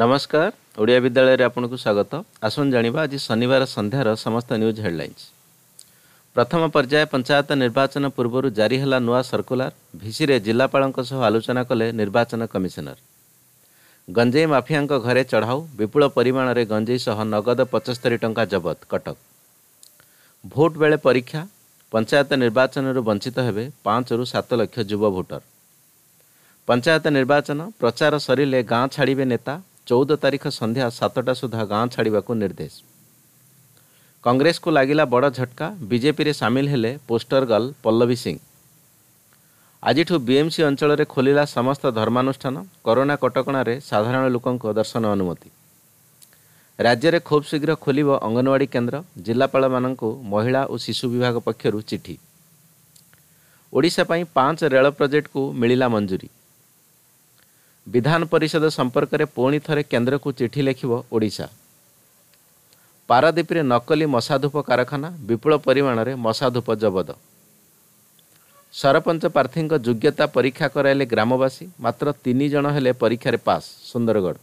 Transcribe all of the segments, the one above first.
ନମସ୍କାର ଓଡ଼ିଆ ବିଦ୍ୟାଳୟରେ ଆପଣଙ୍କୁ ସ୍ୱାଗତ ଆସନ୍ତୁ ଜାଣିବା ଆଜି ଶନିବାର ସନ୍ଧ୍ୟାର ସମସ୍ତ ନ୍ୟୁଜ୍ ହେଡ଼ଲାଇନ୍ସ ପ୍ରଥମ ପର୍ଯ୍ୟାୟ ପଞ୍ଚାୟତ ନିର୍ବାଚନ ପୂର୍ବରୁ ଜାରି ହେଲା ନୂଆ ସର୍କୁଲାର ଭିସିରେ ଜିଲ୍ଲାପାଳଙ୍କ ସହ ଆଲୋଚନା କଲେ ନିର୍ବାଚନ କମିଶନର ଗଞ୍ଜେଇ ମାଫିଆଙ୍କ ଘରେ ଚଢ଼ାଉ ବିପୁଳ ପରିମାଣରେ ଗଞ୍ଜେଇ ସହ ନଗଦ ପଚସ୍ତରୀ ଟଙ୍କା ଜବତ କଟକ ଭୋଟ ବେଳେ ପରୀକ୍ଷା ପଞ୍ଚାୟତ ନିର୍ବାଚନରୁ ବଞ୍ଚିତ ହେବେ ପାଞ୍ଚରୁ ସାତ ଲକ୍ଷ ଯୁବ ଭୋଟର ପଞ୍ଚାୟତ ନିର୍ବାଚନ ପ୍ରଚାର ସରିଲେ ଗାଁ ଛାଡ଼ିବେ ନେତା ଚଉଦ ତାରିଖ ସନ୍ଧ୍ୟା ସାତଟା ସୁଦ୍ଧା ଗାଁ ଛାଡ଼ିବାକୁ ନିର୍ଦ୍ଦେଶ କଂଗ୍ରେସକୁ ଲାଗିଲା ବଡ଼ ଝଟକା ବିଜେପିରେ ସାମିଲ ହେଲେ ପୋଷ୍ଟର ଗର୍ଲ ପଲ୍ଲବୀ ସିଂ ଆଜିଠୁ ବିଏମ୍ସି ଅଞ୍ଚଳରେ ଖୋଲିଲା ସମସ୍ତ ଧର୍ମାନୁଷ୍ଠାନ କରୋନା କଟକଣାରେ ସାଧାରଣ ଲୋକଙ୍କ ଦର୍ଶନ ଅନୁମତି ରାଜ୍ୟରେ ଖୁବ୍ ଶୀଘ୍ର ଖୋଲିବ ଅଙ୍ଗନୱାଡ଼ି କେନ୍ଦ୍ର ଜିଲ୍ଲାପାଳମାନଙ୍କୁ ମହିଳା ଓ ଶିଶୁ ବିଭାଗ ପକ୍ଷରୁ ଚିଠି ଓଡ଼ିଶା ପାଇଁ ପାଞ୍ଚ ରେଳ ପ୍ରୋଜେକ୍ଟକୁ ମିଳିଲା ମଞ୍ଜୁରୀ ବିଧାନ ପରିଷଦ ସମ୍ପର୍କରେ ପୁଣି ଥରେ କେନ୍ଦ୍ରକୁ ଚିଠି ଲେଖିବ ଓଡ଼ିଶା ପାରାଦ୍ୱୀପରେ ନକଲି ମଶାଧୂପ କାରଖାନା ବିପୁଳ ପରିମାଣରେ ମଶାଧୂପ ଜବତ ସରପଞ୍ଚ ପ୍ରାର୍ଥୀଙ୍କ ଯୋଗ୍ୟତା ପରୀକ୍ଷା କରାଇଲେ ଗ୍ରାମବାସୀ ମାତ୍ର ତିନି ଜଣ ହେଲେ ପରୀକ୍ଷାରେ ପାସ୍ ସୁନ୍ଦରଗଡ଼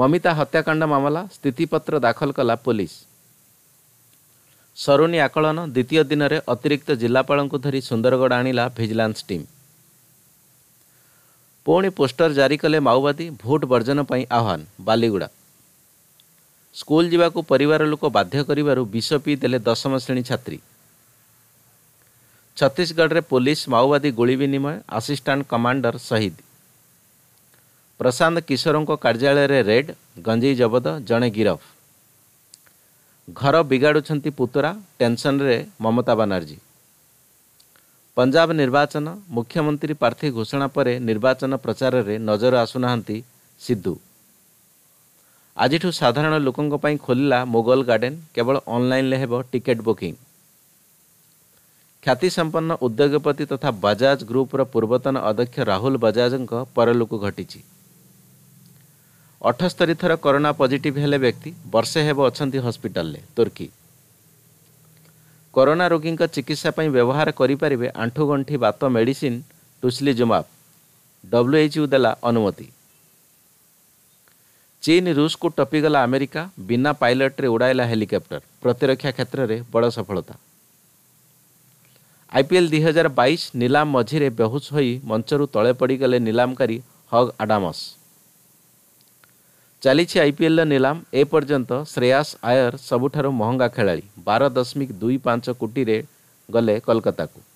ମମିତା ହତ୍ୟାକାଣ୍ଡ ମାମଲା ସ୍ଥିତିପତ୍ର ଦାଖଲ କଲା ପୋଲିସ ସରୁଣୀ ଆକଳନ ଦ୍ୱିତୀୟ ଦିନରେ ଅତିରିକ୍ତ ଜିଲ୍ଲାପାଳଙ୍କୁ ଧରି ସୁନ୍ଦରଗଡ଼ ଆଣିଲା ଭିଜିଲାନ୍ସ ଟିମ୍ ପୁଣି ପୋଷ୍ଟର ଜାରି କଲେ ମାଓବାଦୀ ଭୋଟ ବର୍ଜନ ପାଇଁ ଆହ୍ୱାନ ବାଲିଗୁଡ଼ା ସ୍କୁଲ ଯିବାକୁ ପରିବାର ଲୋକ ବାଧ୍ୟ କରିବାରୁ ବିଷ ପିଇ ଦେଲେ ଦଶମ ଶ୍ରେଣୀ ଛାତ୍ରୀ ଛତିଶଗଡ଼ରେ ପୋଲିସ ମାଓବାଦୀ ଗୁଳି ବିନିମୟ ଆସିଷ୍ଟାଣ୍ଟ କମାଣ୍ଡର ଶହୀଦ ପ୍ରଶାନ୍ତ କିଶୋରଙ୍କ କାର୍ଯ୍ୟାଳୟରେ ରେଡ୍ ଗଞ୍ଜେଇ ଜବତ ଜଣେ ଗିରଫ ଘର ବିଗାଡ଼ୁଛନ୍ତି ପୁତୁରା ଟେନସନରେ ମମତା ବାନାର୍ଜୀ ପଞ୍ଜାବ ନିର୍ବାଚନ ମୁଖ୍ୟମନ୍ତ୍ରୀ ପ୍ରାର୍ଥୀ ଘୋଷଣା ପରେ ନିର୍ବାଚନ ପ୍ରଚାରରେ ନଜର ଆସୁନାହାନ୍ତି ସିଦ୍ଧୁ ଆଜିଠୁ ସାଧାରଣ ଲୋକଙ୍କ ପାଇଁ ଖୋଲିଲା ମୋଗଲ ଗାର୍ଡେନ୍ କେବଳ ଅନଲାଇନ୍ରେ ହେବ ଟିକେଟ୍ ବୁକିଂ ଖ୍ୟାତିସମ୍ପନ୍ନ ଉଦ୍ୟୋଗପତି ତଥା ବଜାଜ ଗ୍ରୁପ୍ର ପୂର୍ବତନ ଅଧ୍ୟକ୍ଷ ରାହୁଲ ବଜାଜଙ୍କ ପରଲୋକ ଘଟିଛି ଅଠସ୍ତରୀ ଥର କରୋନା ପଜିଟିଭ୍ ହେଲେ ବ୍ୟକ୍ତି ବର୍ଷେ ହେବ ଅଛନ୍ତି ହସ୍ପିଟାଲରେ ତୁର୍କୀ କରୋନା ରୋଗୀଙ୍କ ଚିକିତ୍ସା ପାଇଁ ବ୍ୟବହାର କରିପାରିବେ ଆଣ୍ଠୁଗଣ୍ଠି ବାତ ମେଡିସିନ୍ ଟୁସ୍ଲି ଜୁମାବ ଡବ୍ଲ୍ୟୁଏଚ୍ୟୁ ଦେଲା ଅନୁମତି ଚୀନ୍ ରୁଷକୁ ଟପିଗଲା ଆମେରିକା ବିନା ପାଇଲଟ୍ରେ ଉଡ଼ାଇଲା ହେଲିକପ୍ଟର ପ୍ରତିରକ୍ଷା କ୍ଷେତ୍ରରେ ବଡ଼ ସଫଳତା ଆଇପିଏଲ୍ ଦୁଇ ହଜାର ବାଇଶ ନିଲାମ ମଝିରେ ବେହୁଶ ହୋଇ ମଞ୍ଚରୁ ତଳେ ପଡ଼ିଗଲେ ନିଲାମକାରୀ ହଗ୍ ଆଡାମସ୍ चाहिँ आइपिएल र नाम ए पर्न्त श्रेयास आयर सबुठु महँगा खेलाडी बार दशमिक दुई पाँच गले कलकत्ताको